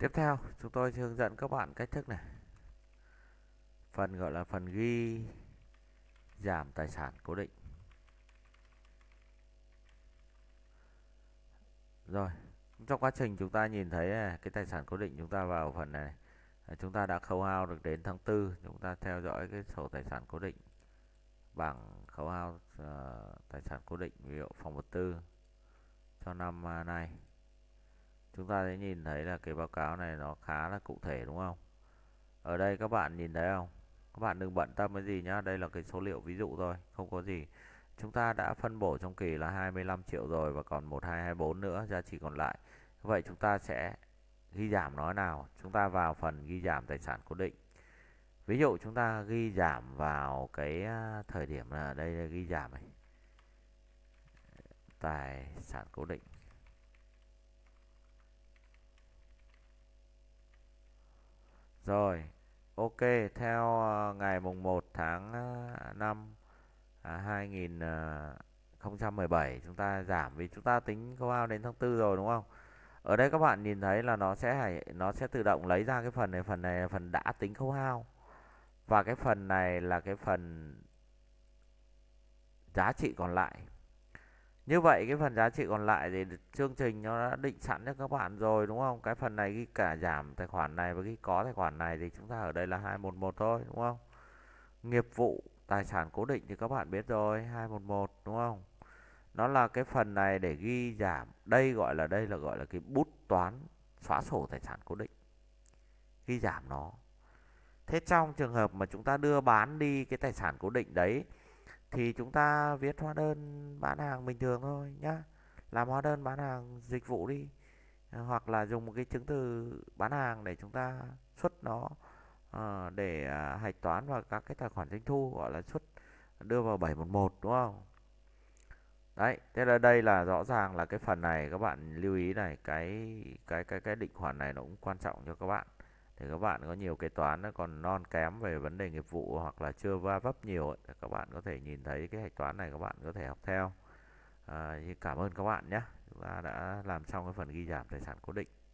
Tiếp theo chúng tôi sẽ hướng dẫn các bạn cách thức này. Phần gọi là phần ghi giảm tài sản cố định. Rồi, trong quá trình chúng ta nhìn thấy à, cái tài sản cố định chúng ta vào phần này, à, Chúng ta đã khấu hao được đến tháng 4, chúng ta theo dõi cái sổ tài sản cố định bảng khấu hao uh, tài sản cố định ví dụ phòng vật tư cho năm uh, này chúng ta sẽ nhìn thấy là cái báo cáo này nó khá là cụ thể đúng không ở đây các bạn nhìn thấy không các bạn đừng bận tâm cái gì nhá đây là cái số liệu ví dụ thôi không có gì chúng ta đã phân bổ trong kỳ là 25 triệu rồi và còn 1224 nữa giá trị còn lại vậy chúng ta sẽ ghi giảm nói nào chúng ta vào phần ghi giảm tài sản cố định ví dụ chúng ta ghi giảm vào cái à, thời điểm là đây là ghi giảm này tài sản cố định Rồi, ok, theo ờ, ngày mùng 1 tháng 5 ờ, à, 2017 ờ, chúng ta giảm vì chúng ta tính khấu hao đến tháng 4 rồi đúng không? Ở đây các bạn nhìn thấy là nó sẽ nó sẽ tự động lấy ra cái phần này, phần này là phần đã tính khấu hao. Và cái phần này là cái phần giá trị còn lại như vậy cái phần giá trị còn lại thì chương trình nó đã định sẵn cho các bạn rồi đúng không cái phần này ghi cả giảm tài khoản này và ghi có tài khoản này thì chúng ta ở đây là 211 thôi đúng không nghiệp vụ tài sản cố định thì các bạn biết rồi 211 đúng không nó là cái phần này để ghi giảm đây gọi là đây là gọi là cái bút toán xóa sổ tài sản cố định ghi giảm nó thế trong trường hợp mà chúng ta đưa bán đi cái tài sản cố định đấy thì chúng ta viết hóa đơn bán hàng bình thường thôi nhá làm hóa đơn bán hàng dịch vụ đi ờ, hoặc là dùng một cái chứng từ bán hàng để chúng ta xuất nó uh, để uh, hạch toán vào các cái tài khoản doanh thu gọi là xuất đưa vào 711 đúng không đấy thế là đây là rõ ràng là cái phần này các bạn lưu ý này cái cái cái cái định khoản này nó cũng quan trọng cho các bạn thì các bạn có nhiều kế toán nó còn non kém về vấn đề nghiệp vụ hoặc là chưa va vấp nhiều thì các bạn có thể nhìn thấy cái hạch toán này các bạn có thể học theo à, cảm ơn các bạn nhé chúng ta đã làm xong cái phần ghi giảm tài sản cố định